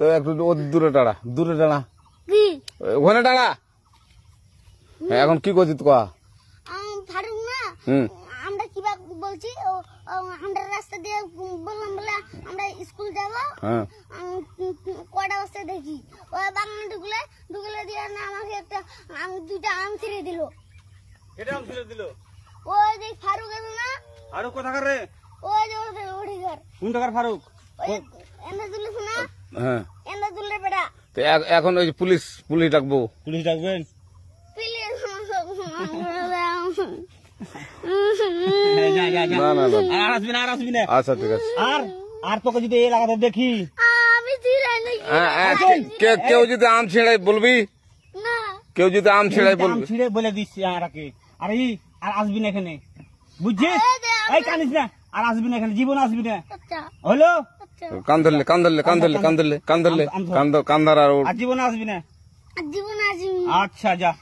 তো একটু দূরে টাড়া দূরে টাড়া ওখানে টাড়া হ্যাঁ, এখন কি করছিস কয়া ফারুক না আমরা কিবা বলছি আমরা রাস্তা দিয়ে বললাম বলে আমরা স্কুল যাব হ্যাঁ। কটা বাজতে দেখি ওই বাংলা ঢুকলে ঢুকলে দিয়ে না আমাকে একটা আম দুইটা আম ছিঁড়ে দিল কেটে আম ছিঁড়ে দিল ওই যে ফারুক এলো না ফারুক রে ওই যে ওঠে ঘর কোন টাকার ফারুক হ্যাঁ এখন ওই পুলিশ পুলিশ ডাকবো পুলিশ ডাকবেন কেউ যদি আম বলবি কেউ যদি আম বলবি ছিঁড়ে বলে দিচ্ছি আর আর আসবি না এখানে বুঝছিস না আর আসবি না এখানে জীবন আসবি না আচ্ছা। হলো কান ধরলে কান ধরলে কান ধরলে কান ধরলে কান ধরলে কান ধরলে কান ধরার জীবনে আসবি না জীবনে আসবি আচ্ছা যা